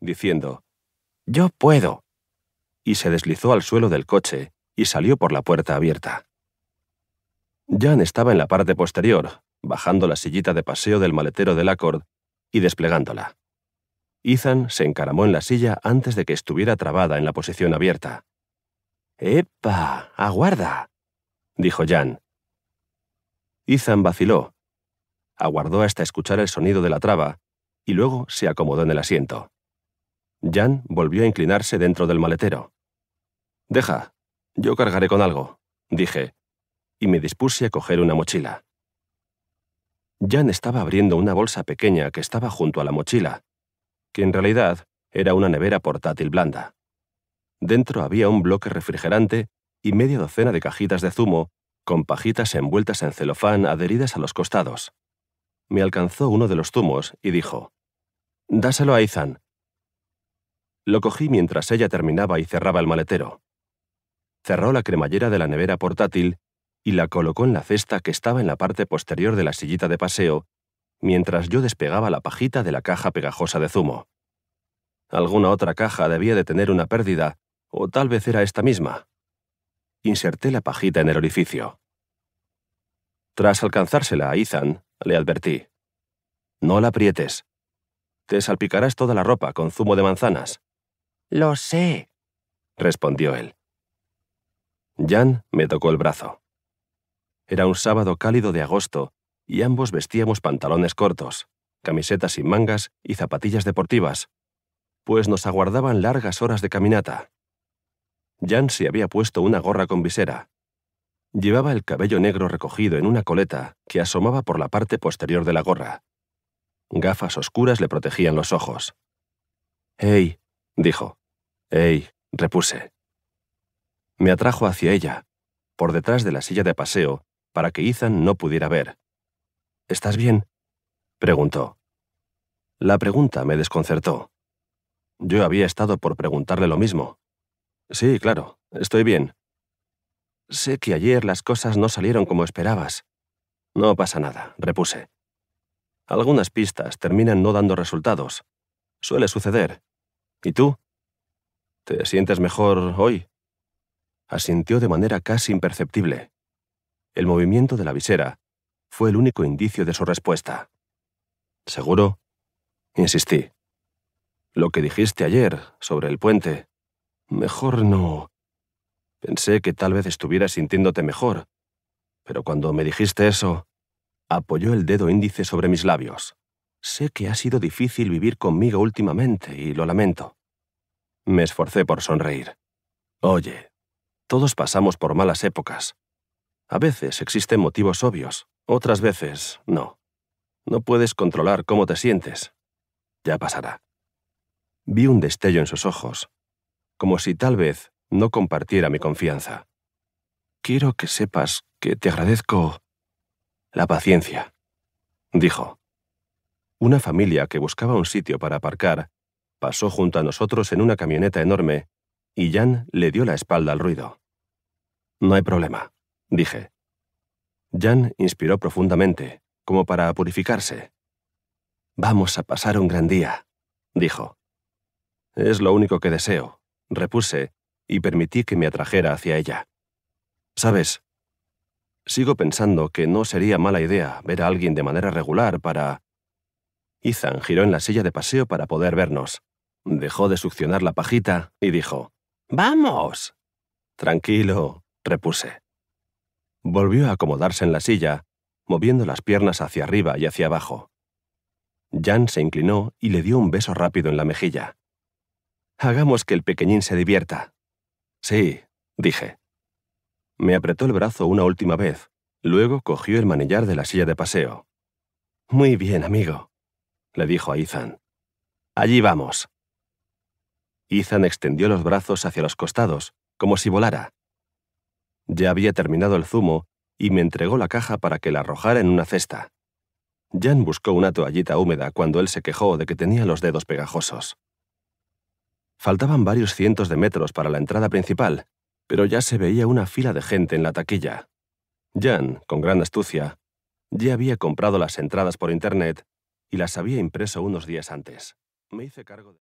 diciendo, Yo puedo. Y se deslizó al suelo del coche y salió por la puerta abierta. Jan estaba en la parte posterior, bajando la sillita de paseo del maletero del Accord y desplegándola. Ethan se encaramó en la silla antes de que estuviera trabada en la posición abierta. ¡Epa! ¡Aguarda! dijo Jan. Ethan vaciló. Aguardó hasta escuchar el sonido de la traba y luego se acomodó en el asiento. Jan volvió a inclinarse dentro del maletero. Deja, yo cargaré con algo, dije, y me dispuse a coger una mochila. Jan estaba abriendo una bolsa pequeña que estaba junto a la mochila, que en realidad era una nevera portátil blanda. Dentro había un bloque refrigerante y media docena de cajitas de zumo, con pajitas envueltas en celofán adheridas a los costados. Me alcanzó uno de los zumos y dijo, Dáselo a Ethan. Lo cogí mientras ella terminaba y cerraba el maletero. Cerró la cremallera de la nevera portátil y la colocó en la cesta que estaba en la parte posterior de la sillita de paseo, mientras yo despegaba la pajita de la caja pegajosa de zumo. Alguna otra caja debía de tener una pérdida, o tal vez era esta misma. Inserté la pajita en el orificio. Tras alcanzársela a Ethan, le advertí. No la aprietes. Te salpicarás toda la ropa con zumo de manzanas. Lo sé, respondió él. Jan me tocó el brazo. Era un sábado cálido de agosto y ambos vestíamos pantalones cortos, camisetas sin mangas y zapatillas deportivas, pues nos aguardaban largas horas de caminata. Jan se había puesto una gorra con visera. Llevaba el cabello negro recogido en una coleta que asomaba por la parte posterior de la gorra, Gafas oscuras le protegían los ojos. «Hey», dijo. «Hey», repuse. Me atrajo hacia ella, por detrás de la silla de paseo, para que Ethan no pudiera ver. ¿Estás bien? preguntó. La pregunta me desconcertó. Yo había estado por preguntarle lo mismo. Sí, claro, estoy bien. Sé que ayer las cosas no salieron como esperabas. No pasa nada, repuse. Algunas pistas terminan no dando resultados. Suele suceder. ¿Y tú? ¿Te sientes mejor hoy? Asintió de manera casi imperceptible. El movimiento de la visera fue el único indicio de su respuesta. ¿Seguro? Insistí. Lo que dijiste ayer sobre el puente. Mejor no. Pensé que tal vez estuvieras sintiéndote mejor, pero cuando me dijiste eso, Apoyó el dedo índice sobre mis labios. Sé que ha sido difícil vivir conmigo últimamente y lo lamento. Me esforcé por sonreír. Oye, todos pasamos por malas épocas. A veces existen motivos obvios, otras veces no. No puedes controlar cómo te sientes. Ya pasará. Vi un destello en sus ojos, como si tal vez no compartiera mi confianza. Quiero que sepas que te agradezco la paciencia, dijo. Una familia que buscaba un sitio para aparcar pasó junto a nosotros en una camioneta enorme y Jan le dio la espalda al ruido. No hay problema, dije. Jan inspiró profundamente, como para purificarse. Vamos a pasar un gran día, dijo. Es lo único que deseo, repuse, y permití que me atrajera hacia ella. Sabes, Sigo pensando que no sería mala idea ver a alguien de manera regular para... Ethan giró en la silla de paseo para poder vernos. Dejó de succionar la pajita y dijo, ¡Vamos! Tranquilo, repuse. Volvió a acomodarse en la silla, moviendo las piernas hacia arriba y hacia abajo. Jan se inclinó y le dio un beso rápido en la mejilla. Hagamos que el pequeñín se divierta. Sí, dije. Me apretó el brazo una última vez, luego cogió el manillar de la silla de paseo. Muy bien, amigo, le dijo a Ethan. Allí vamos. Ethan extendió los brazos hacia los costados, como si volara. Ya había terminado el zumo y me entregó la caja para que la arrojara en una cesta. Jan buscó una toallita húmeda cuando él se quejó de que tenía los dedos pegajosos. Faltaban varios cientos de metros para la entrada principal pero ya se veía una fila de gente en la taquilla. Jan, con gran astucia, ya había comprado las entradas por internet y las había impreso unos días antes. Me hice cargo de...